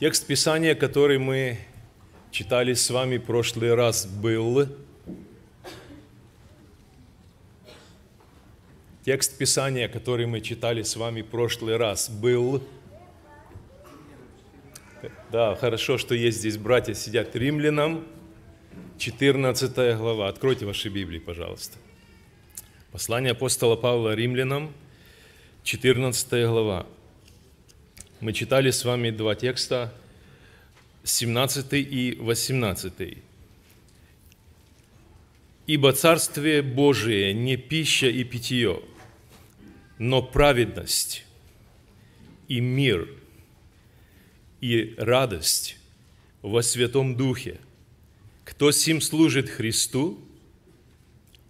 Текст Писания, который мы читали с вами в прошлый раз, был Текст Писания, который мы читали с вами в прошлый раз, был... Да, хорошо, что есть здесь братья, сидят римлянам. 14 глава. Откройте ваши Библии, пожалуйста. Послание апостола Павла римлянам, 14 глава. Мы читали с вами два текста, 17 и 18. «Ибо Царствие Божие не пища и питье, но праведность и мир и радость во Святом Духе. Кто сим служит Христу,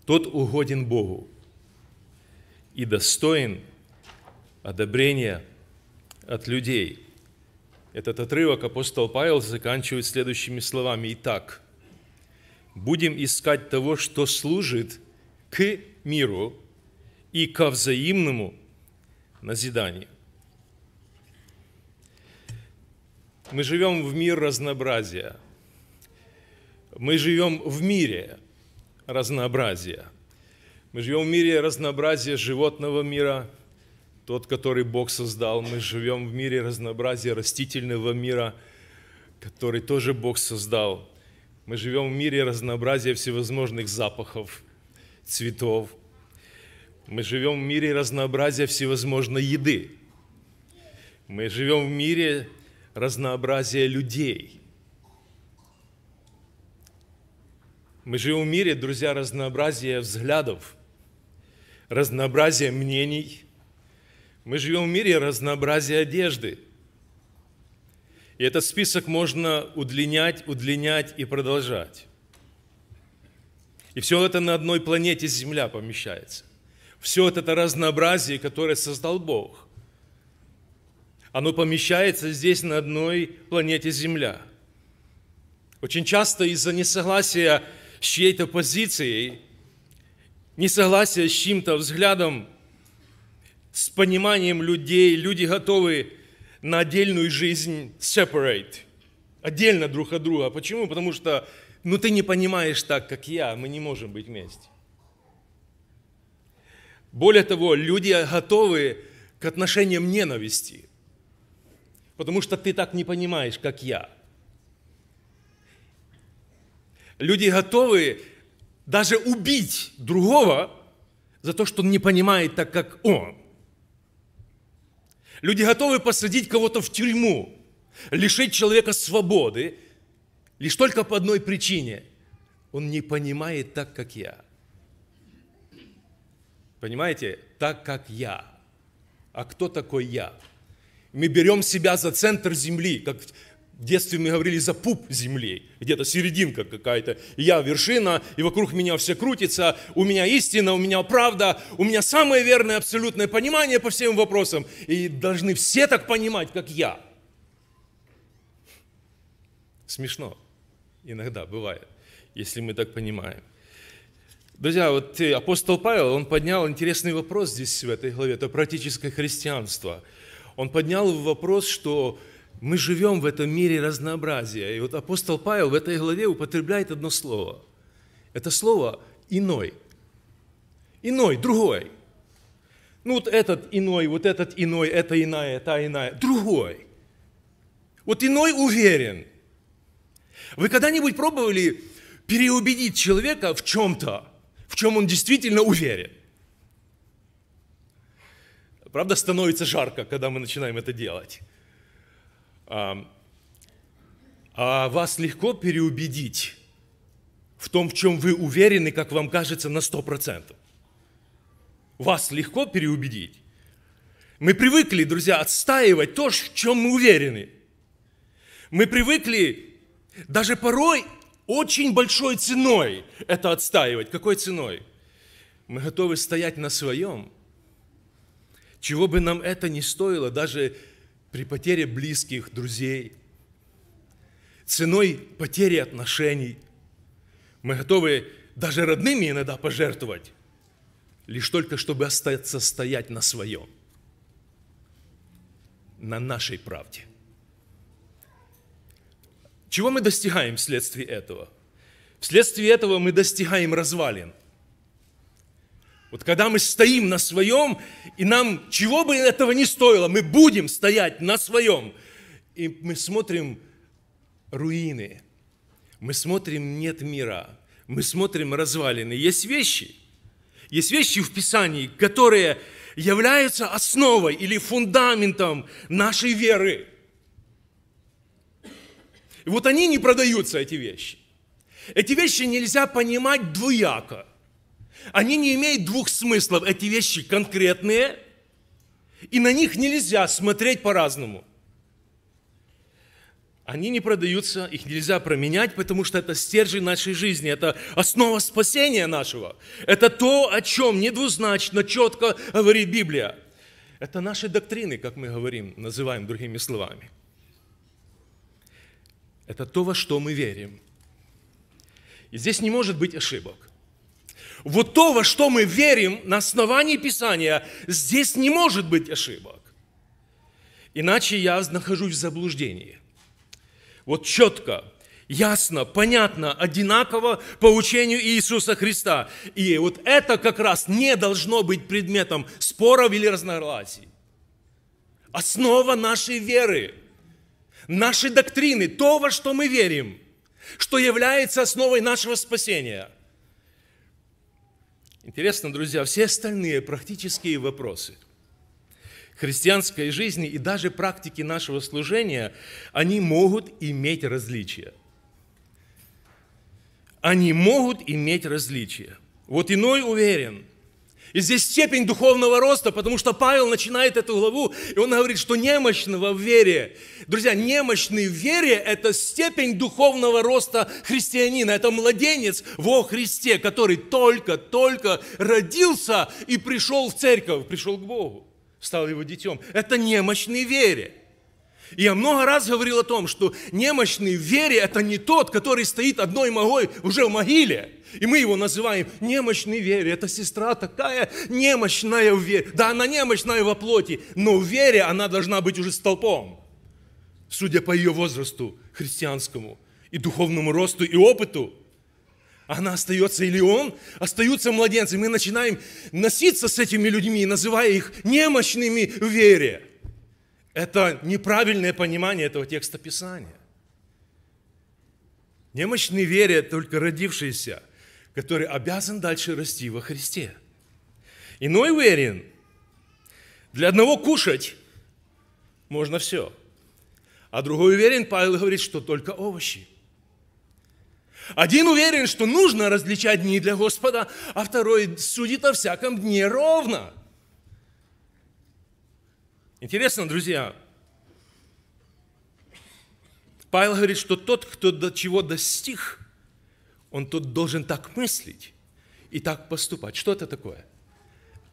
тот угоден Богу и достоин одобрения от людей. Этот отрывок апостол Павел заканчивает следующими словами. Итак, будем искать того, что служит к миру и ко взаимному назиданию. Мы живем в мир разнообразия. Мы живем в мире разнообразия. Мы живем в мире разнообразия животного мира – тот, который Бог создал. Мы живем в мире разнообразия растительного мира, который тоже Бог создал. Мы живем в мире разнообразия всевозможных запахов, цветов. Мы живем в мире разнообразия всевозможной еды. Мы живем в мире разнообразия людей. Мы живем в мире, друзья, разнообразия взглядов, разнообразия мнений – мы живем в мире разнообразия одежды. И этот список можно удлинять, удлинять и продолжать. И все это на одной планете Земля помещается. Все это разнообразие, которое создал Бог, оно помещается здесь на одной планете Земля. Очень часто из-за несогласия с чьей-то позицией, несогласия с чьим-то взглядом, с пониманием людей, люди готовы на отдельную жизнь separate, отдельно друг от друга. Почему? Потому что, ну ты не понимаешь так, как я, мы не можем быть вместе. Более того, люди готовы к отношениям ненависти, потому что ты так не понимаешь, как я. Люди готовы даже убить другого за то, что он не понимает так, как он. Люди готовы посадить кого-то в тюрьму, лишить человека свободы, лишь только по одной причине. Он не понимает так, как я. Понимаете? Так, как я. А кто такой я? Мы берем себя за центр земли, как в детстве мне говорили за пуп земли, где-то серединка какая-то. Я вершина, и вокруг меня все крутится. У меня истина, у меня правда, у меня самое верное абсолютное понимание по всем вопросам. И должны все так понимать, как я. Смешно. Иногда бывает, если мы так понимаем. Друзья, вот э, апостол Павел, он поднял интересный вопрос здесь в этой главе, это практическое христианство. Он поднял вопрос, что мы живем в этом мире разнообразия. И вот апостол Павел в этой главе употребляет одно слово. Это слово «иной». Иной, другой. Ну вот этот иной, вот этот иной, это иная, та иная. Другой. Вот иной уверен. Вы когда-нибудь пробовали переубедить человека в чем-то, в чем он действительно уверен? Правда, становится жарко, когда мы начинаем это делать а вас легко переубедить в том, в чем вы уверены, как вам кажется, на 100%. Вас легко переубедить. Мы привыкли, друзья, отстаивать то, в чем мы уверены. Мы привыкли даже порой очень большой ценой это отстаивать. Какой ценой? Мы готовы стоять на своем, чего бы нам это ни стоило, даже при потере близких, друзей, ценой потери отношений. Мы готовы даже родными иногда пожертвовать, лишь только чтобы остаться стоять на своем, на нашей правде. Чего мы достигаем вследствие этого? Вследствие этого мы достигаем развалин – вот когда мы стоим на своем, и нам чего бы этого не стоило, мы будем стоять на своем. И мы смотрим руины, мы смотрим нет мира, мы смотрим развалины. Есть вещи, есть вещи в Писании, которые являются основой или фундаментом нашей веры. И вот они не продаются, эти вещи. Эти вещи нельзя понимать двуяко – они не имеют двух смыслов. Эти вещи конкретные, и на них нельзя смотреть по-разному. Они не продаются, их нельзя променять, потому что это стержень нашей жизни, это основа спасения нашего. Это то, о чем недвузначно, четко говорит Библия. Это наши доктрины, как мы говорим, называем другими словами. Это то, во что мы верим. И здесь не может быть ошибок. Вот то, во что мы верим на основании Писания, здесь не может быть ошибок. Иначе я нахожусь в заблуждении. Вот четко, ясно, понятно, одинаково по учению Иисуса Христа. И вот это как раз не должно быть предметом споров или разногласий. Основа нашей веры, нашей доктрины, то, во что мы верим, что является основой нашего спасения – Интересно, друзья, все остальные практические вопросы христианской жизни и даже практики нашего служения, они могут иметь различия. Они могут иметь различия. Вот иной уверен – и здесь степень духовного роста, потому что Павел начинает эту главу, и он говорит, что немощного в вере. Друзья, немощный в вере – это степень духовного роста христианина. Это младенец во Христе, который только-только родился и пришел в церковь, пришел к Богу, стал его детем. Это немощный вере. И я много раз говорил о том, что немощный в вере – это не тот, который стоит одной ногой уже в могиле. И мы его называем немощный в вере. Это сестра такая немощная в вере. Да, она немощная во плоти, но в вере она должна быть уже столпом. Судя по ее возрасту христианскому и духовному росту и опыту, она остается, или он, остаются младенцы. Мы начинаем носиться с этими людьми, называя их немощными в вере. Это неправильное понимание этого текста Писания. Немощный вере только родившийся, который обязан дальше расти во Христе. Иной уверен, Для одного кушать можно все. А другой уверен, Павел говорит, что только овощи. Один уверен, что нужно различать дни для Господа, а второй судит о всяком дне ровно. Интересно, друзья, Павел говорит, что тот, кто до чего достиг, он тот должен так мыслить и так поступать. Что это такое?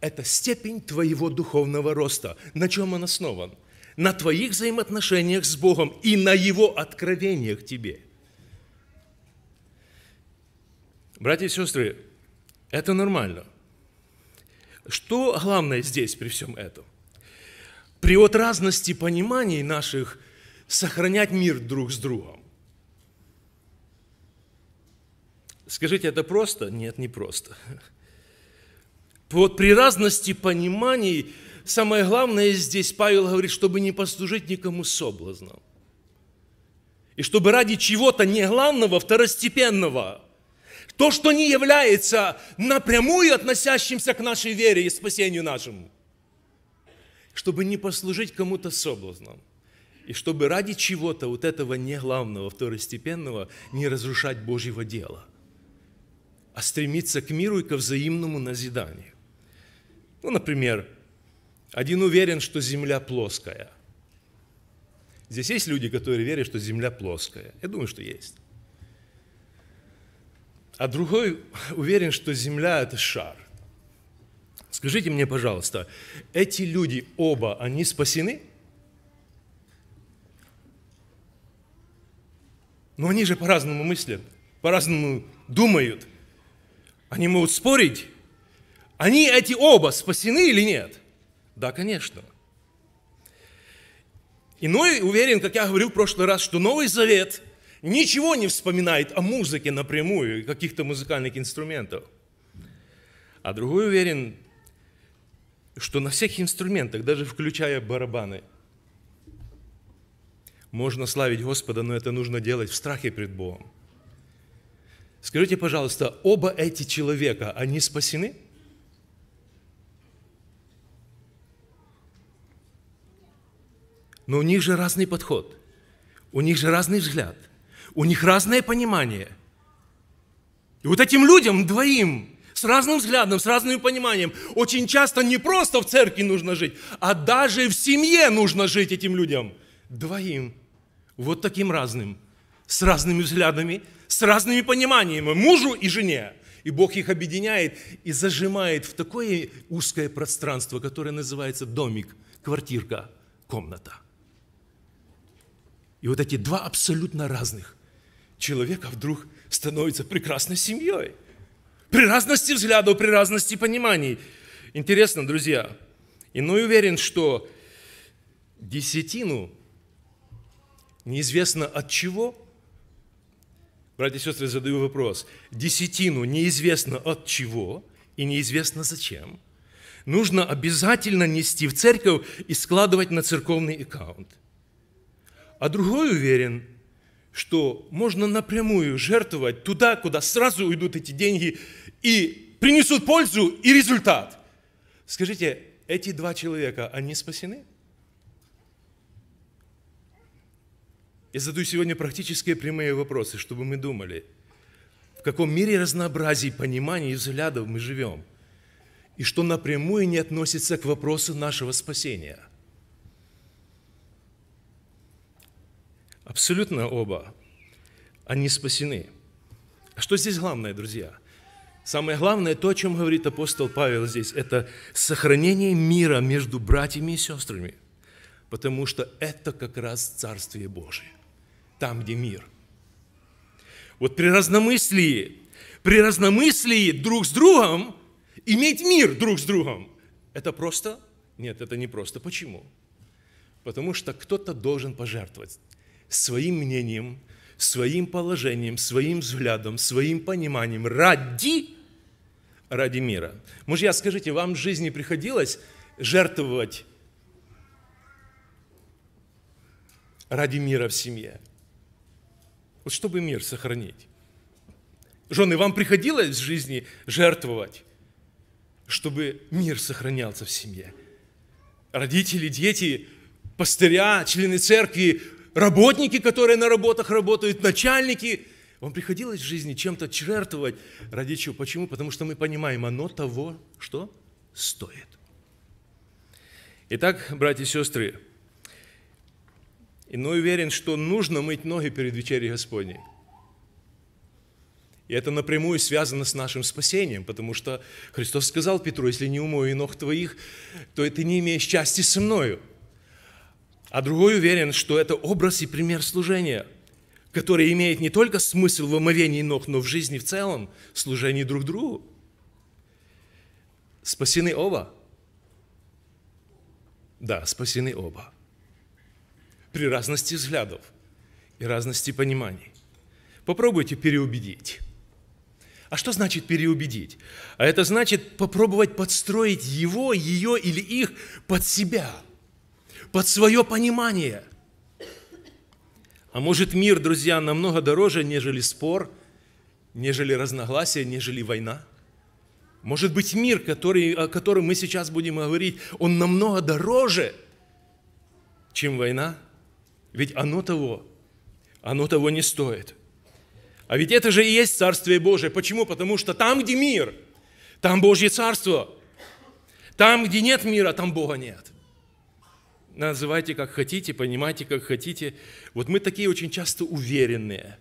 Это степень твоего духовного роста. На чем он основан? На твоих взаимоотношениях с Богом и на Его откровениях тебе. Братья и сестры, это нормально. Что главное здесь при всем этом? при вот разности пониманий наших сохранять мир друг с другом. Скажите, это просто? Нет, не просто. Вот при разности пониманий самое главное здесь Павел говорит, чтобы не послужить никому соблазном. И чтобы ради чего-то не главного, второстепенного, то, что не является напрямую относящимся к нашей вере и спасению нашему, чтобы не послужить кому-то соблазном. И чтобы ради чего-то вот этого не главного, второстепенного, не разрушать Божьего дела, а стремиться к миру и ко взаимному назиданию. Ну, например, один уверен, что земля плоская. Здесь есть люди, которые верят, что земля плоская. Я думаю, что есть. А другой уверен, что земля – это шар. Скажите мне, пожалуйста, эти люди оба, они спасены? Но они же по-разному мыслят, по-разному думают. Они могут спорить. Они эти оба спасены или нет? Да, конечно. Иной уверен, как я говорил в прошлый раз, что Новый Завет ничего не вспоминает о музыке напрямую, и каких-то музыкальных инструментов. А другой уверен, что на всех инструментах, даже включая барабаны, можно славить Господа, но это нужно делать в страхе пред Богом. Скажите, пожалуйста, оба эти человека, они спасены? Но у них же разный подход, у них же разный взгляд, у них разное понимание. И вот этим людям двоим разным взглядом, с разным пониманием. Очень часто не просто в церкви нужно жить, а даже в семье нужно жить этим людям. Двоим. Вот таким разным. С разными взглядами, с разными пониманиями. Мужу и жене. И Бог их объединяет и зажимает в такое узкое пространство, которое называется домик, квартирка, комната. И вот эти два абсолютно разных человека вдруг становятся прекрасной семьей – при разности взглядов, при разности пониманий. Интересно, друзья, иной ну уверен, что десятину неизвестно от чего – Братья и сестры, задаю вопрос. Десятину неизвестно от чего и неизвестно зачем. Нужно обязательно нести в церковь и складывать на церковный аккаунт. А другой уверен, что можно напрямую жертвовать туда, куда сразу уйдут эти деньги и принесут пользу и результат. Скажите, эти два человека, они спасены? Я задаю сегодня практические прямые вопросы, чтобы мы думали, в каком мире разнообразий пониманий и взглядов мы живем, и что напрямую не относится к вопросу нашего спасения – Абсолютно оба. Они спасены. А что здесь главное, друзья? Самое главное, то, о чем говорит апостол Павел здесь, это сохранение мира между братьями и сестрами. Потому что это как раз Царствие Божие. Там, где мир. Вот при разномыслии, при разномыслии друг с другом, иметь мир друг с другом, это просто? Нет, это не просто. Почему? Потому что кто-то должен пожертвовать своим мнением, своим положением, своим взглядом, своим пониманием ради, ради мира. Мужья, скажите, вам в жизни приходилось жертвовать ради мира в семье? Вот чтобы мир сохранить. Жены, вам приходилось в жизни жертвовать, чтобы мир сохранялся в семье? Родители, дети, пастыря, члены церкви, работники, которые на работах работают, начальники. Вам приходилось в жизни чем-то жертвовать. Ради чего? Почему? Потому что мы понимаем, оно того, что стоит. Итак, братья и сестры, иной ну уверен, что нужно мыть ноги перед вечерей Господней. И это напрямую связано с нашим спасением, потому что Христос сказал Петру, если не умою ног твоих, то ты не имеешь счастья со мною а другой уверен, что это образ и пример служения, который имеет не только смысл в омовении ног, но в жизни в целом, в служении друг другу. Спасены оба. Да, спасены оба. При разности взглядов и разности пониманий. Попробуйте переубедить. А что значит переубедить? А это значит попробовать подстроить его, ее или их под себя – под свое понимание. А может мир, друзья, намного дороже, нежели спор, нежели разногласия, нежели война? Может быть мир, который, о котором мы сейчас будем говорить, он намного дороже, чем война? Ведь оно того, оно того не стоит. А ведь это же и есть Царствие Божие. Почему? Потому что там, где мир, там Божье Царство. Там, где нет мира, там Бога нет называйте как хотите, понимайте как хотите. Вот мы такие очень часто уверенные,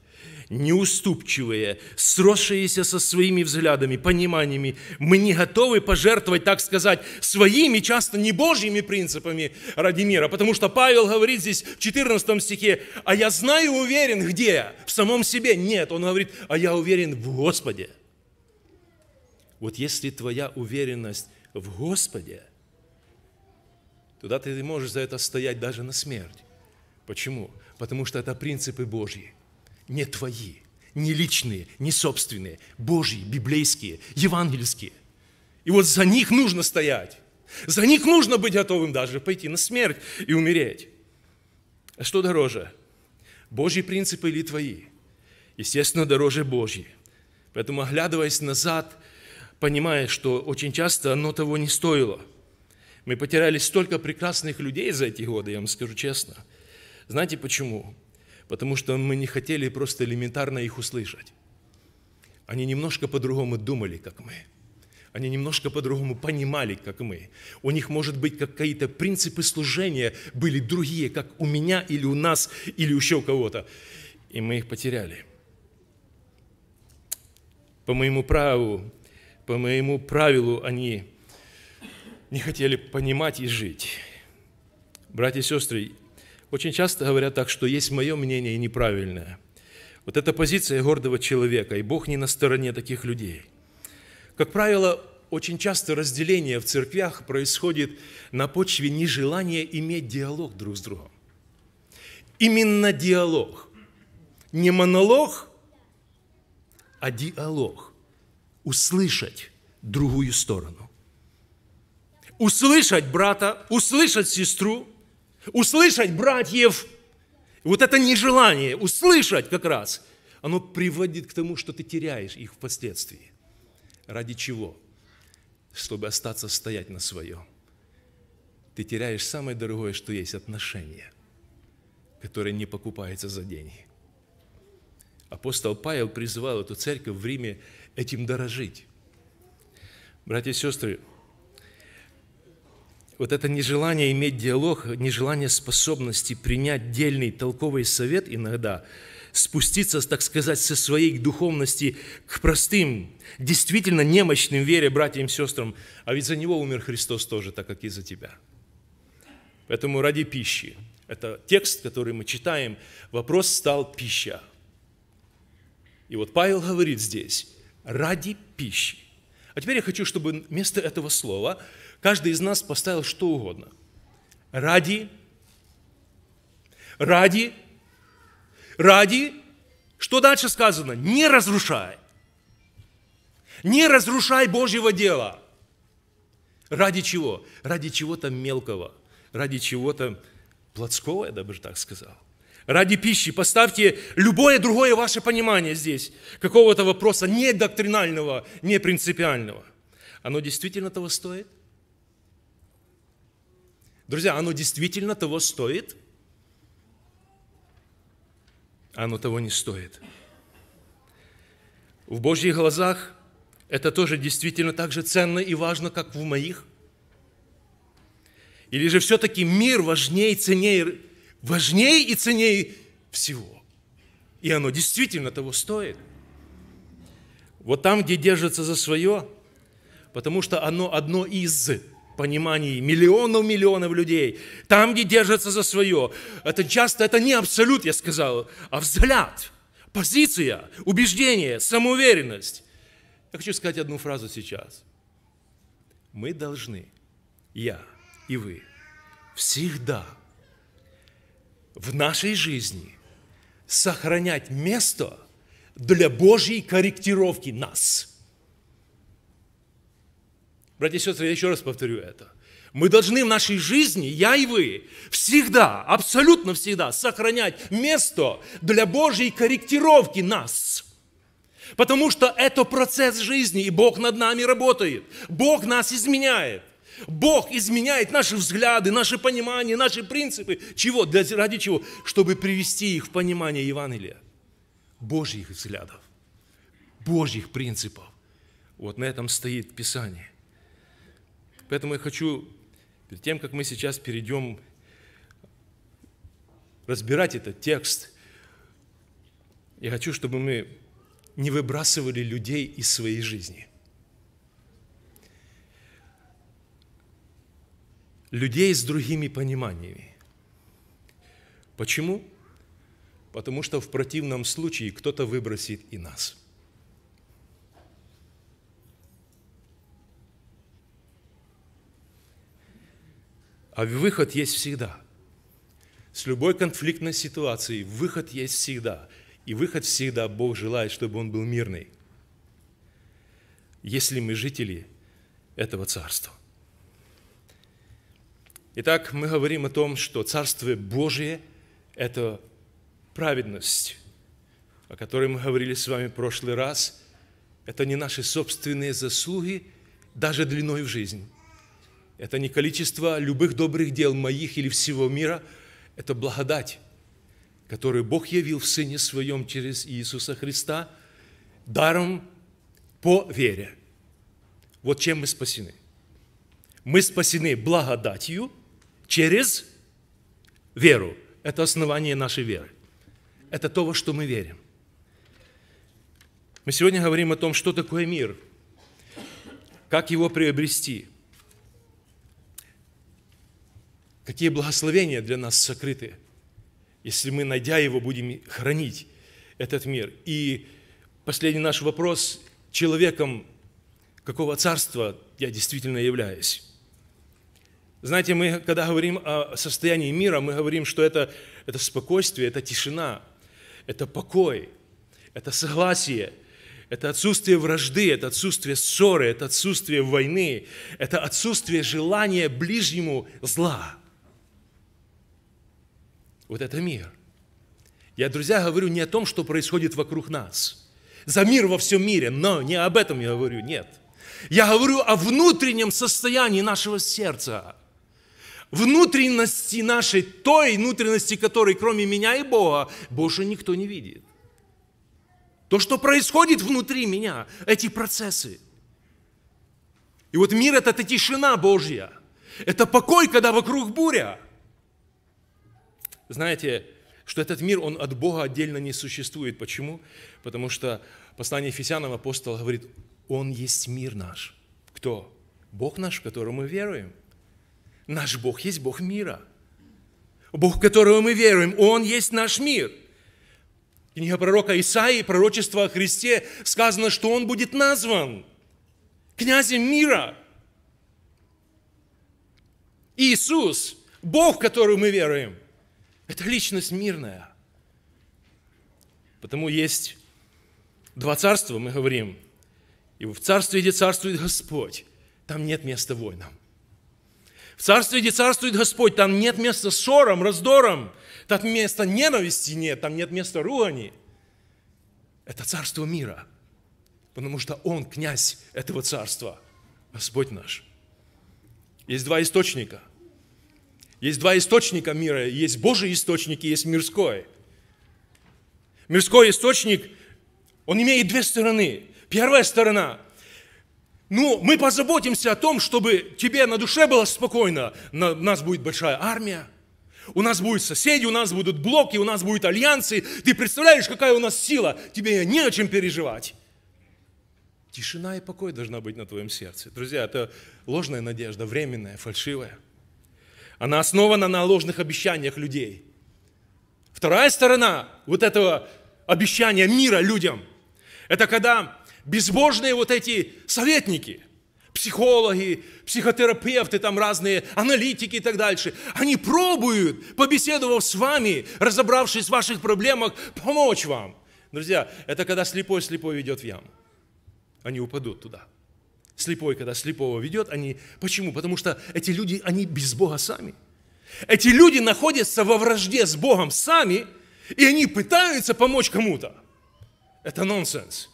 неуступчивые, сросшиеся со своими взглядами, пониманиями. Мы не готовы пожертвовать, так сказать, своими, часто не Божьими принципами ради мира. Потому что Павел говорит здесь в 14 стихе, «А я знаю, уверен, где? В самом себе?» Нет, он говорит, «А я уверен в Господе». Вот если твоя уверенность в Господе – Туда ты можешь за это стоять даже на смерть. Почему? Потому что это принципы Божьи, не твои, не личные, не собственные, Божьи, библейские, евангельские. И вот за них нужно стоять. За них нужно быть готовым даже пойти на смерть и умереть. А что дороже? Божьи принципы или твои? Естественно, дороже Божьи. Поэтому, оглядываясь назад, понимая, что очень часто оно того не стоило – мы потеряли столько прекрасных людей за эти годы, я вам скажу честно. Знаете почему? Потому что мы не хотели просто элементарно их услышать. Они немножко по-другому думали, как мы. Они немножко по-другому понимали, как мы. У них, может быть, какие-то принципы служения были другие, как у меня или у нас, или еще у кого-то. И мы их потеряли. По моему праву, по моему правилу они не хотели понимать и жить. Братья и сестры, очень часто говорят так, что есть мое мнение и неправильное. Вот это позиция гордого человека, и Бог не на стороне таких людей. Как правило, очень часто разделение в церквях происходит на почве нежелания иметь диалог друг с другом. Именно диалог. Не монолог, а диалог. Услышать другую сторону услышать брата, услышать сестру, услышать братьев. Вот это нежелание услышать как раз, оно приводит к тому, что ты теряешь их впоследствии. Ради чего? Чтобы остаться стоять на своем. Ты теряешь самое дорогое, что есть, отношения, которые не покупаются за деньги. Апостол Павел призывал эту церковь в Риме этим дорожить. Братья и сестры, вот это нежелание иметь диалог, нежелание способности принять дельный толковый совет иногда, спуститься, так сказать, со своей духовности к простым, действительно немощным вере братьям и сестрам, а ведь за него умер Христос тоже, так как и за тебя. Поэтому ради пищи. Это текст, который мы читаем. Вопрос стал пища. И вот Павел говорит здесь, ради пищи. А теперь я хочу, чтобы вместо этого слова Каждый из нас поставил что угодно. Ради, ради, ради, что дальше сказано? Не разрушай. Не разрушай Божьего дела. Ради чего? Ради чего-то мелкого, ради чего-то плотского, я даже так сказал ради пищи. Поставьте любое другое ваше понимание здесь, какого-то вопроса не доктринального, не принципиального. Оно действительно того стоит – Друзья, оно действительно того стоит? Оно того не стоит. В Божьих глазах это тоже действительно так же ценно и важно, как в моих? Или же все-таки мир важнее и ценнее, важнее и ценнее всего? И оно действительно того стоит. Вот там, где держится за свое, потому что оно одно из понимании миллионов миллионов людей, там, где держатся за свое. Это часто, это не абсолют, я сказал, а взгляд, позиция, убеждение, самоуверенность. Я хочу сказать одну фразу сейчас. Мы должны, я и вы, всегда в нашей жизни сохранять место для Божьей корректировки нас – Братья и сестры, я еще раз повторю это. Мы должны в нашей жизни, я и вы, всегда, абсолютно всегда сохранять место для Божьей корректировки нас. Потому что это процесс жизни, и Бог над нами работает. Бог нас изменяет. Бог изменяет наши взгляды, наши понимания, наши принципы. Чего? Для, ради чего? Чтобы привести их в понимание Евангелия. Божьих взглядов, Божьих принципов. Вот на этом стоит Писание. Поэтому я хочу, перед тем, как мы сейчас перейдем разбирать этот текст, я хочу, чтобы мы не выбрасывали людей из своей жизни. Людей с другими пониманиями. Почему? Потому что в противном случае кто-то выбросит и нас – А выход есть всегда. С любой конфликтной ситуации выход есть всегда. И выход всегда Бог желает, чтобы он был мирный. Если мы жители этого царства. Итак, мы говорим о том, что Царство Божие – это праведность, о которой мы говорили с вами в прошлый раз. Это не наши собственные заслуги, даже длиной в жизнь. Это не количество любых добрых дел моих или всего мира, это благодать, которую Бог явил в Сыне Своем через Иисуса Христа даром по вере. Вот чем мы спасены. Мы спасены благодатью через веру. Это основание нашей веры. Это то, во что мы верим. Мы сегодня говорим о том, что такое мир, как его приобрести – какие благословения для нас сокрыты, если мы, найдя его, будем хранить этот мир. И последний наш вопрос – человеком какого царства я действительно являюсь? Знаете, мы, когда говорим о состоянии мира, мы говорим, что это, это спокойствие, это тишина, это покой, это согласие, это отсутствие вражды, это отсутствие ссоры, это отсутствие войны, это отсутствие желания ближнему зла – вот это мир. Я, друзья, говорю не о том, что происходит вокруг нас. За мир во всем мире, но не об этом я говорю, нет. Я говорю о внутреннем состоянии нашего сердца, внутренности нашей, той внутренности, которой кроме меня и Бога больше никто не видит. То, что происходит внутри меня, эти процессы. И вот мир – это, это тишина Божья. Это покой, когда вокруг буря знаете, что этот мир, он от Бога отдельно не существует. Почему? Потому что послание Ефесянам апостол говорит, он есть мир наш. Кто? Бог наш, в которого мы веруем. Наш Бог есть Бог мира. Бог, в которого мы веруем, Он есть наш мир. Книга пророка Исаии, пророчество о Христе, сказано, что Он будет назван князем мира. Иисус, Бог, в которого мы веруем – это личность мирная. Потому есть два царства, мы говорим. И в царстве, где царствует Господь, там нет места войнам. В царстве, где царствует Господь, там нет места ссорам, раздорам, там места ненависти нет, там нет места ругани. Это царство мира, потому что Он князь этого царства, Господь наш. Есть два источника – есть два источника мира. Есть Божий источник и есть мирской. Мирской источник, он имеет две стороны. Первая сторона ну, мы позаботимся о том, чтобы тебе на душе было спокойно. На, у нас будет большая армия, у нас будут соседи, у нас будут блоки, у нас будут альянсы. Ты представляешь, какая у нас сила? Тебе не о чем переживать. Тишина и покой должна быть на твоем сердце. Друзья, это ложная надежда, временная, фальшивая – она основана на ложных обещаниях людей. Вторая сторона вот этого обещания мира людям – это когда безбожные вот эти советники, психологи, психотерапевты, там разные аналитики и так дальше, они пробуют, побеседовав с вами, разобравшись в ваших проблемах, помочь вам. Друзья, это когда слепой слепой ведет в яму. Они упадут туда – Слепой, когда слепого ведет, они... Почему? Потому что эти люди, они без Бога сами. Эти люди находятся во вражде с Богом сами, и они пытаются помочь кому-то. Это нонсенс.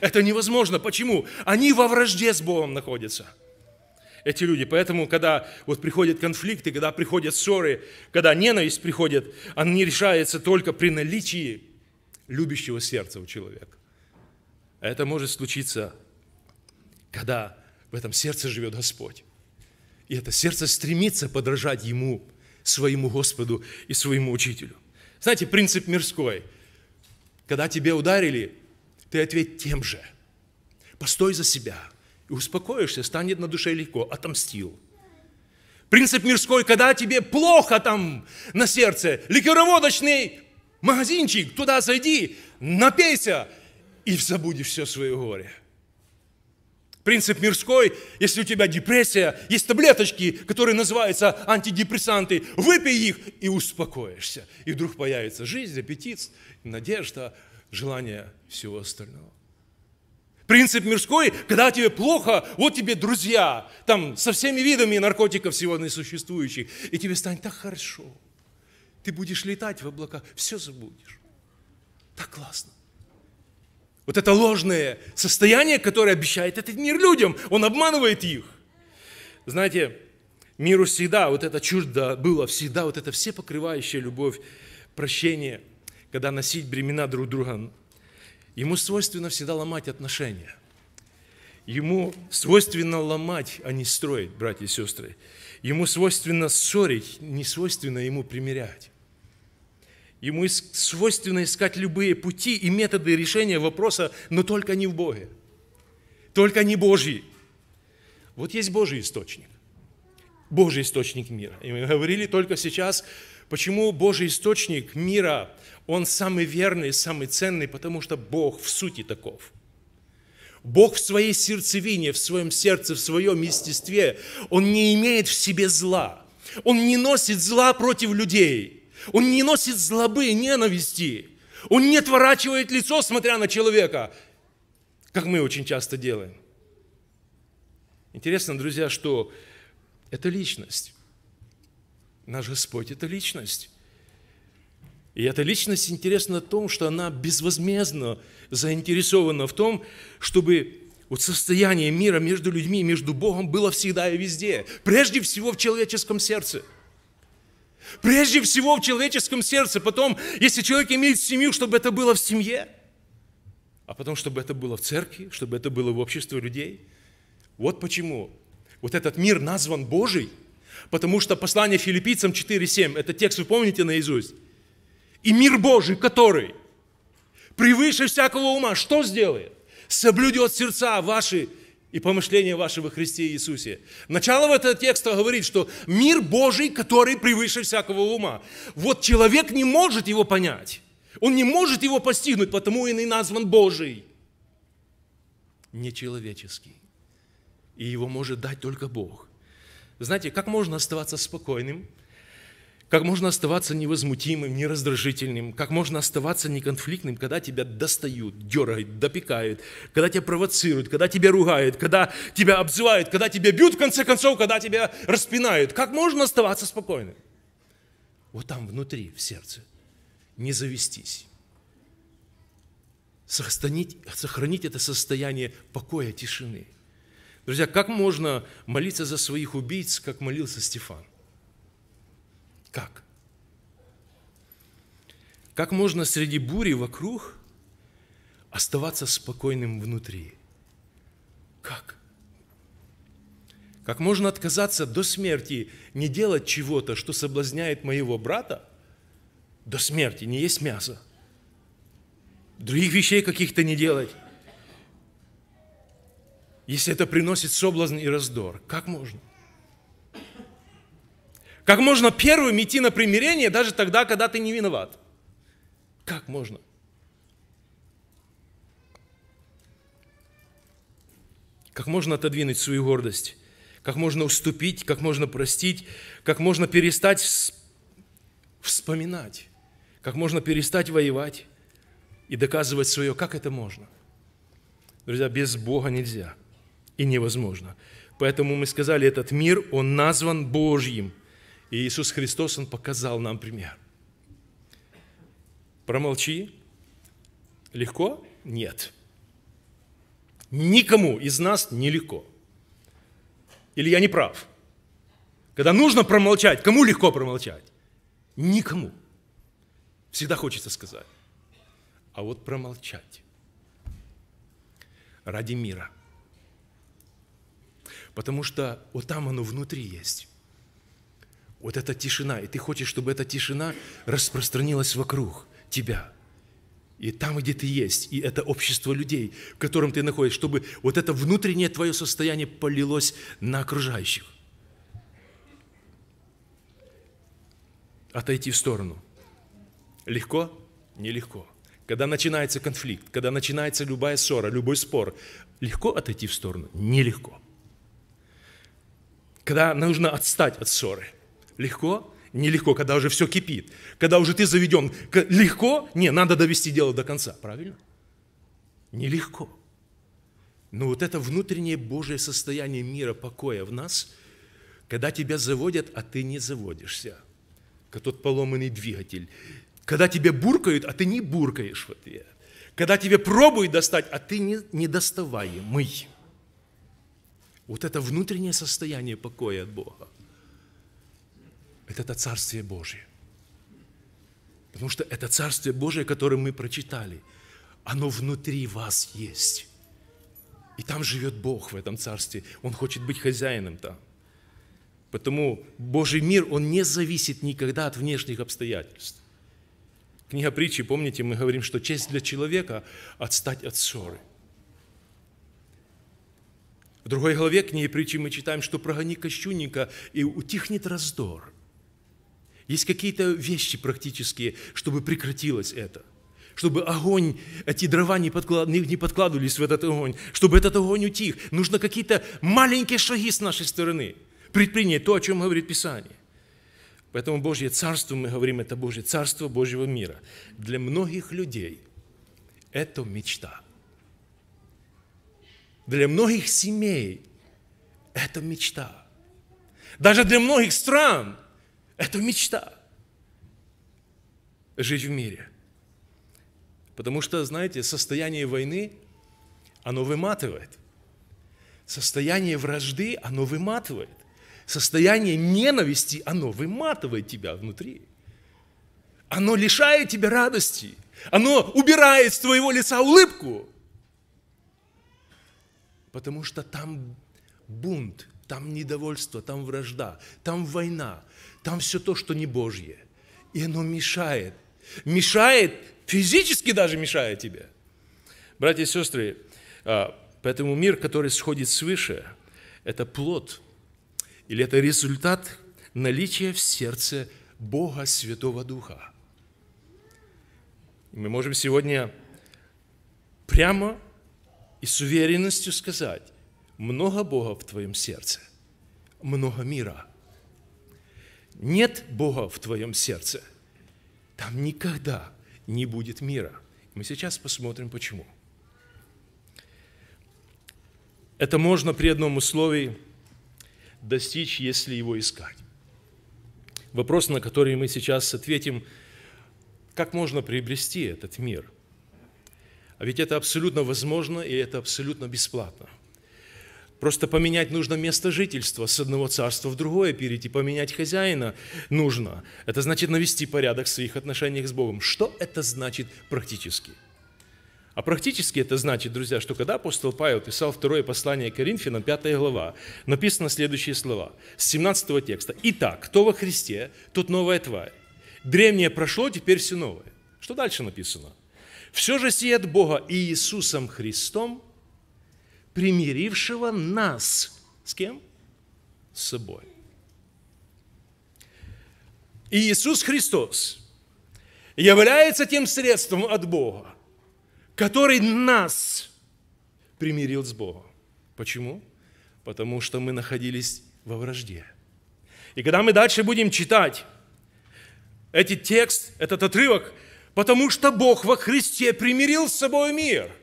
Это невозможно. Почему? Они во вражде с Богом находятся. Эти люди. Поэтому, когда вот приходят конфликты, когда приходят ссоры, когда ненависть приходит, она не решается только при наличии любящего сердца у человека. Это может случиться когда в этом сердце живет Господь. И это сердце стремится подражать Ему, своему Господу и своему Учителю. Знаете, принцип мирской. Когда тебе ударили, ты ответь тем же. Постой за себя. И успокоишься, станет на душе легко. Отомстил. Принцип мирской, когда тебе плохо там на сердце, ликероводочный магазинчик, туда зайди, напейся и забудешь все свое горе – Принцип мирской, если у тебя депрессия, есть таблеточки, которые называются антидепрессанты, выпей их и успокоишься. И вдруг появится жизнь, аппетит, надежда, желание всего остального. Принцип мирской, когда тебе плохо, вот тебе друзья, там со всеми видами наркотиков сегодня существующих, и тебе станет так хорошо. Ты будешь летать в облака, все забудешь. Так классно. Вот это ложное состояние, которое обещает этот мир людям. Он обманывает их. Знаете, миру всегда вот это чуждо было, всегда вот это все покрывающая любовь, прощение, когда носить бремена друг друга. Ему свойственно всегда ломать отношения. Ему свойственно ломать, а не строить, братья и сестры. Ему свойственно ссорить, не свойственно ему примирять. Ему свойственно искать любые пути и методы решения вопроса, но только не в Боге. Только не Божьи. Вот есть Божий источник. Божий источник мира. И мы говорили только сейчас, почему Божий источник мира, он самый верный, самый ценный, потому что Бог в сути таков. Бог в своей сердцевине, в своем сердце, в своем естестве, он не имеет в себе зла. Он не носит зла против людей – он не носит злобы и ненависти. Он не отворачивает лицо, смотря на человека, как мы очень часто делаем. Интересно, друзья, что это личность. Наш Господь – это личность. И эта личность интересна в том, что она безвозмездно заинтересована в том, чтобы вот состояние мира между людьми, между Богом было всегда и везде. Прежде всего в человеческом сердце – Прежде всего в человеческом сердце, потом, если человек имеет семью, чтобы это было в семье, а потом, чтобы это было в церкви, чтобы это было в обществе людей. Вот почему вот этот мир назван Божий, потому что послание филиппийцам 4.7, это текст вы помните наизусть, и мир Божий, который превыше всякого ума, что сделает? Соблюдет сердца ваши и помышления ваши во Христе Иисусе. Начало этого текста говорит, что мир Божий, который превыше всякого ума. Вот человек не может его понять. Он не может его постигнуть, потому он и назван Божий. Нечеловеческий. И его может дать только Бог. Знаете, как можно оставаться спокойным – как можно оставаться невозмутимым, нераздражительным? Как можно оставаться неконфликтным, когда тебя достают, дергают, допекают, когда тебя провоцируют, когда тебя ругают, когда тебя обзывают, когда тебя бьют, в конце концов, когда тебя распинают? Как можно оставаться спокойным? Вот там внутри, в сердце. Не завестись. Сохранить, сохранить это состояние покоя, тишины. Друзья, как можно молиться за своих убийц, как молился Стефан? Как? Как можно среди бури вокруг оставаться спокойным внутри? Как? Как можно отказаться до смерти не делать чего-то, что соблазняет моего брата, до смерти не есть мясо, других вещей каких-то не делать, если это приносит соблазн и раздор? Как можно? Как можно первым идти на примирение даже тогда, когда ты не виноват? Как можно? Как можно отодвинуть свою гордость? Как можно уступить? Как можно простить? Как можно перестать вспоминать? Как можно перестать воевать и доказывать свое? Как это можно? Друзья, без Бога нельзя и невозможно. Поэтому мы сказали, этот мир, он назван Божьим – и Иисус Христос, Он показал нам пример. Промолчи. Легко? Нет. Никому из нас нелегко. Или я не прав? Когда нужно промолчать, кому легко промолчать? Никому. Всегда хочется сказать. А вот промолчать ради мира. Потому что вот там оно внутри есть. Вот эта тишина, и ты хочешь, чтобы эта тишина распространилась вокруг тебя. И там, где ты есть, и это общество людей, в котором ты находишься, чтобы вот это внутреннее твое состояние полилось на окружающих. Отойти в сторону. Легко? Нелегко. Когда начинается конфликт, когда начинается любая ссора, любой спор, легко отойти в сторону? Нелегко. Когда нужно отстать от ссоры, Легко? Нелегко, когда уже все кипит. Когда уже ты заведен. Легко? Не, надо довести дело до конца. Правильно? Нелегко. Но вот это внутреннее Божье состояние мира, покоя в нас, когда тебя заводят, а ты не заводишься, как тот поломанный двигатель. Когда тебя буркают, а ты не буркаешь в ответ. Когда тебе пробуют достать, а ты не, недоставаемый. Вот это внутреннее состояние покоя от Бога это, это Царствие Божие, Потому что это Царствие Божие, которое мы прочитали, оно внутри вас есть. И там живет Бог в этом Царстве. Он хочет быть хозяином там. Потому Божий мир, он не зависит никогда от внешних обстоятельств. Книга притчи, помните, мы говорим, что честь для человека – отстать от ссоры. В другой главе книги притчи мы читаем, что прогони кощунника, и утихнет раздор. Есть какие-то вещи практические, чтобы прекратилось это – чтобы огонь, эти дрова не, подклад, не подкладывались в этот огонь, чтобы этот огонь утих. Нужно какие-то маленькие шаги с нашей стороны предпринять то, о чем говорит Писание. Поэтому Божье Царство, мы говорим, это Божье Царство Божьего мира. Для многих людей это мечта. Для многих семей это мечта. Даже для многих стран – это мечта. Жить в мире. Потому что, знаете, состояние войны, оно выматывает. Состояние вражды, оно выматывает. Состояние ненависти, оно выматывает тебя внутри. Оно лишает тебя радости. Оно убирает с твоего лица улыбку. Потому что там бунт, там недовольство, там вражда, там война, там все то, что не Божье. И оно мешает. Мешает, физически даже мешает тебе. Братья и сестры, а, поэтому мир, который сходит свыше, это плод или это результат наличия в сердце Бога Святого Духа. мы можем сегодня прямо и с уверенностью сказать, много Бога в твоем сердце, много мира – нет Бога в твоем сердце, там никогда не будет мира. Мы сейчас посмотрим, почему. Это можно при одном условии достичь, если его искать. Вопрос, на который мы сейчас ответим, как можно приобрести этот мир? А ведь это абсолютно возможно и это абсолютно бесплатно. Просто поменять нужно место жительства, с одного царства в другое перейти, поменять хозяина нужно. Это значит навести порядок в своих отношениях с Богом. Что это значит практически? А практически это значит, друзья, что когда апостол Павел писал второе послание Коринфянам, 5 глава, написано следующие слова, с 17 текста. «Итак, кто во Христе, тот новая тварь. Древнее прошло, теперь все новое». Что дальше написано? «Все же сие от Бога и Иисусом Христом, примирившего нас с кем? С собой. И Иисус Христос является тем средством от Бога, который нас примирил с Богом. Почему? Потому что мы находились во вражде. И когда мы дальше будем читать этот текст, этот отрывок, потому что Бог во Христе примирил с собой мир –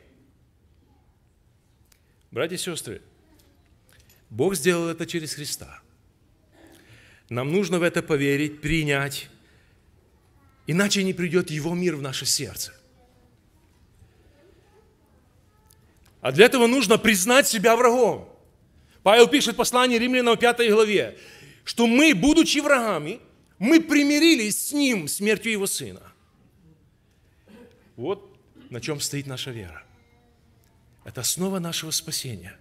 Братья и сестры, Бог сделал это через Христа. Нам нужно в это поверить, принять, иначе не придет Его мир в наше сердце. А для этого нужно признать себя врагом. Павел пишет послание римлянам 5 главе, что мы, будучи врагами, мы примирились с Ним, смертью Его Сына. Вот на чем стоит наша вера. Это основа нашего спасения.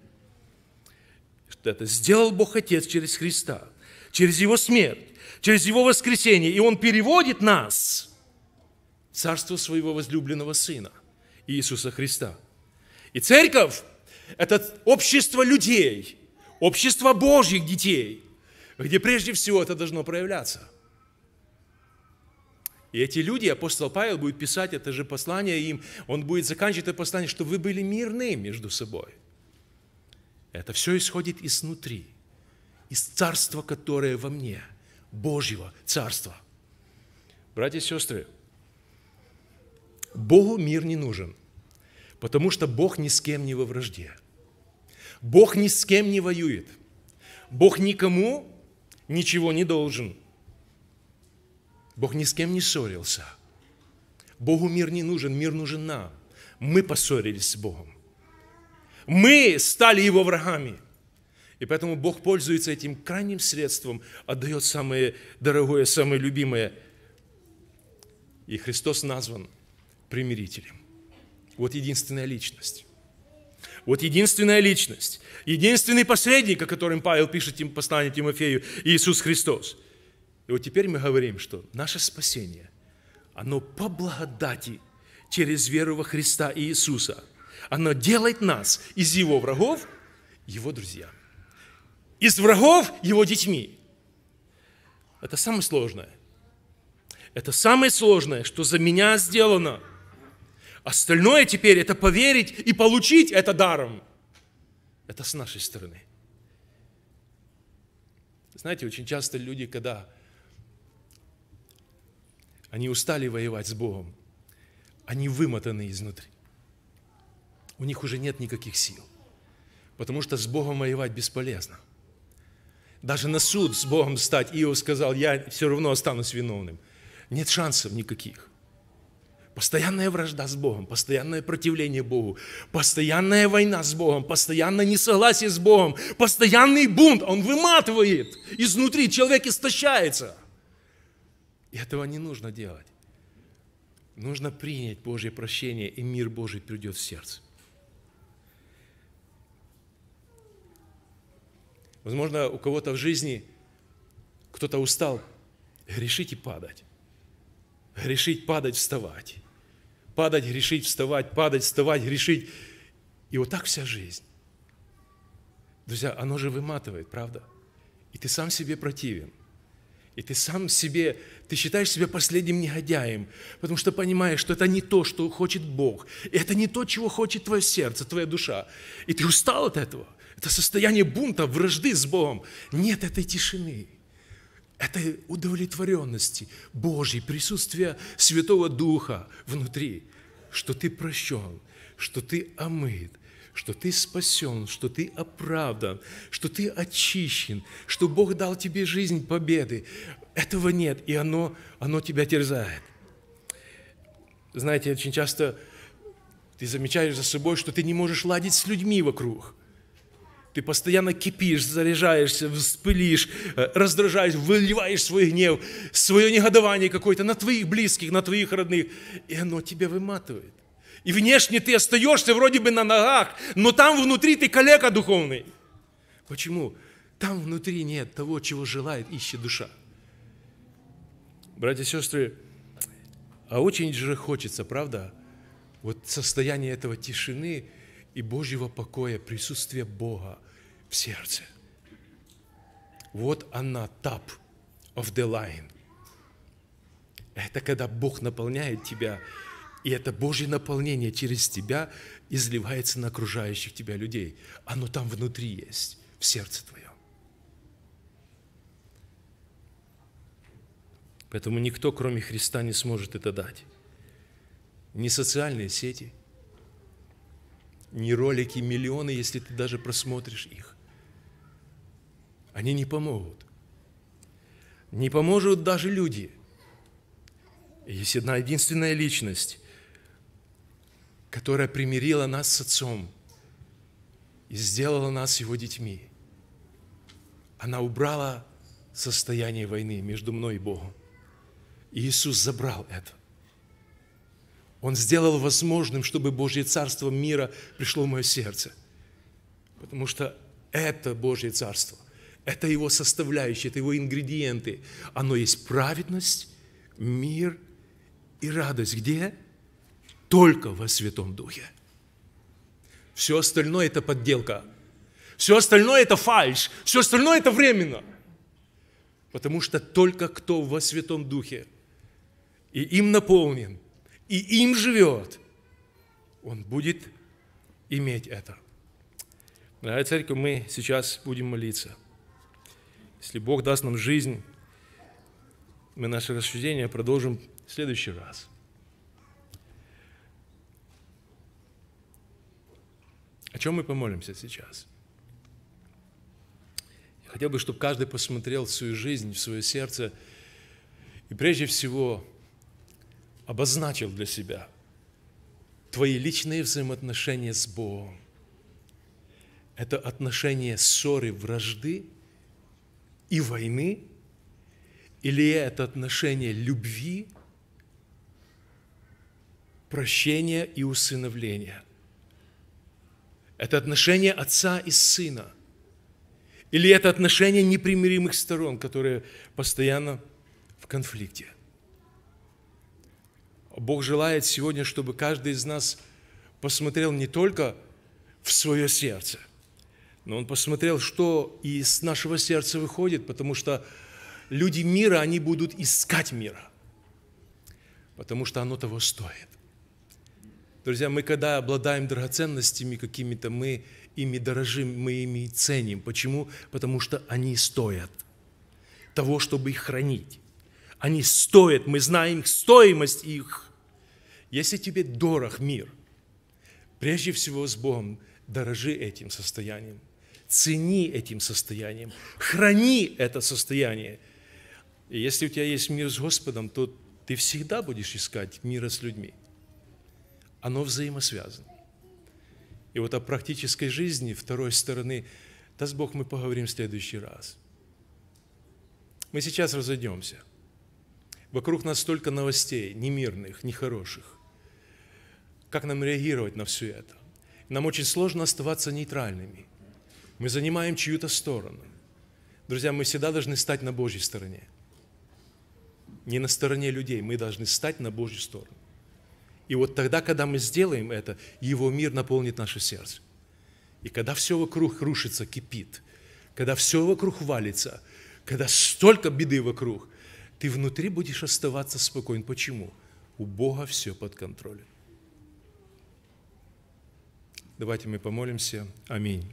Что это сделал Бог Отец через Христа, через Его смерть, через Его воскресение. И Он переводит нас в царство своего возлюбленного Сына, Иисуса Христа. И церковь – это общество людей, общество Божьих детей, где прежде всего это должно проявляться. И эти люди, апостол Павел будет писать это же послание им, он будет заканчивать это послание, что вы были мирны между собой. Это все исходит изнутри, из царства, которое во мне, Божьего царства. Братья и сестры, Богу мир не нужен, потому что Бог ни с кем не во вражде. Бог ни с кем не воюет. Бог никому ничего не должен – Бог ни с кем не ссорился. Богу мир не нужен, мир нужен нам. Мы поссорились с Богом. Мы стали его врагами. И поэтому Бог пользуется этим крайним средством, отдает самое дорогое, самое любимое. И Христос назван примирителем. Вот единственная личность. Вот единственная личность, единственный посредник, о котором Павел пишет им послание Тимофею, Иисус Христос – и вот теперь мы говорим, что наше спасение, оно по благодати через веру во Христа и Иисуса. Оно делает нас из его врагов его друзья. Из врагов его детьми. Это самое сложное. Это самое сложное, что за меня сделано. Остальное теперь это поверить и получить это даром. Это с нашей стороны. Знаете, очень часто люди, когда они устали воевать с Богом. Они вымотаны изнутри. У них уже нет никаких сил. Потому что с Богом воевать бесполезно. Даже на суд с Богом стать, Иов сказал, я все равно останусь виновным. Нет шансов никаких. Постоянная вражда с Богом, постоянное противление Богу, постоянная война с Богом, постоянное несогласие с Богом, постоянный бунт, он выматывает изнутри, человек истощается – и этого не нужно делать. Нужно принять Божье прощение, и мир Божий придет в сердце. Возможно, у кого-то в жизни кто-то устал грешить и падать. Грешить, падать, вставать. Падать, грешить, вставать, падать, вставать, грешить. И вот так вся жизнь. Друзья, оно же выматывает, правда? И ты сам себе противен. И ты сам себе, ты считаешь себя последним негодяем, потому что понимаешь, что это не то, что хочет Бог. И это не то, чего хочет твое сердце, твоя душа. И ты устал от этого. Это состояние бунта, вражды с Богом. Нет этой тишины. этой удовлетворенности Божьей, присутствия Святого Духа внутри, что ты прощен, что ты омыт, что ты спасен, что ты оправдан, что ты очищен, что Бог дал тебе жизнь победы. Этого нет, и оно, оно тебя терзает. Знаете, очень часто ты замечаешь за собой, что ты не можешь ладить с людьми вокруг. Ты постоянно кипишь, заряжаешься, вспылишь, э, раздражаешь, выливаешь свой гнев, свое негодование какое-то на твоих близких, на твоих родных, и оно тебя выматывает. И внешне ты остаешься вроде бы на ногах, но там внутри ты коллега духовный. Почему? Там внутри нет того, чего желает, ищет душа. Братья и сестры, а очень же хочется, правда, вот состояние этого тишины и Божьего покоя, присутствия Бога в сердце. Вот она, tap of the line. Это когда Бог наполняет тебя и это Божье наполнение через тебя изливается на окружающих тебя людей. Оно там внутри есть, в сердце твоем. Поэтому никто, кроме Христа, не сможет это дать. Ни социальные сети, ни ролики, миллионы, если ты даже просмотришь их. Они не помогут. Не поможут даже люди. Есть одна единственная личность, которая примирила нас с Отцом и сделала нас Его детьми. Она убрала состояние войны между мной и Богом. И Иисус забрал это. Он сделал возможным, чтобы Божье Царство мира пришло в мое сердце. Потому что это Божье Царство, это его составляющие, это его ингредиенты. Оно есть праведность, мир и радость. Где? только во Святом Духе. Все остальное – это подделка. Все остальное – это фальш. Все остальное – это временно. Потому что только кто во Святом Духе и им наполнен, и им живет, он будет иметь это. Дорогая церковь, мы сейчас будем молиться. Если Бог даст нам жизнь, мы наше рассуждение продолжим в следующий раз – О чем мы помолимся сейчас? Я хотел бы, чтобы каждый посмотрел в свою жизнь, в свое сердце и прежде всего обозначил для себя твои личные взаимоотношения с Богом. Это отношение ссоры, вражды и войны, или это отношение любви, прощения и усыновления – это отношение отца и сына. Или это отношение непримиримых сторон, которые постоянно в конфликте. Бог желает сегодня, чтобы каждый из нас посмотрел не только в свое сердце, но он посмотрел, что из нашего сердца выходит, потому что люди мира, они будут искать мира, потому что оно того стоит. Друзья, мы когда обладаем драгоценностями какими-то, мы ими дорожим, мы ими ценим. Почему? Потому что они стоят того, чтобы их хранить. Они стоят, мы знаем их стоимость их. Если тебе дорог мир, прежде всего с Богом дорожи этим состоянием, цени этим состоянием, храни это состояние. И если у тебя есть мир с Господом, то ты всегда будешь искать мира с людьми – оно взаимосвязано. И вот о практической жизни второй стороны, даст Бог, мы поговорим в следующий раз. Мы сейчас разойдемся. Вокруг нас столько новостей, немирных, нехороших. Как нам реагировать на все это? Нам очень сложно оставаться нейтральными. Мы занимаем чью-то сторону. Друзья, мы всегда должны стать на Божьей стороне. Не на стороне людей, мы должны стать на Божью сторону. И вот тогда, когда мы сделаем это, Его мир наполнит наше сердце. И когда все вокруг рушится, кипит, когда все вокруг валится, когда столько беды вокруг, ты внутри будешь оставаться спокоен. Почему? У Бога все под контролем. Давайте мы помолимся. Аминь.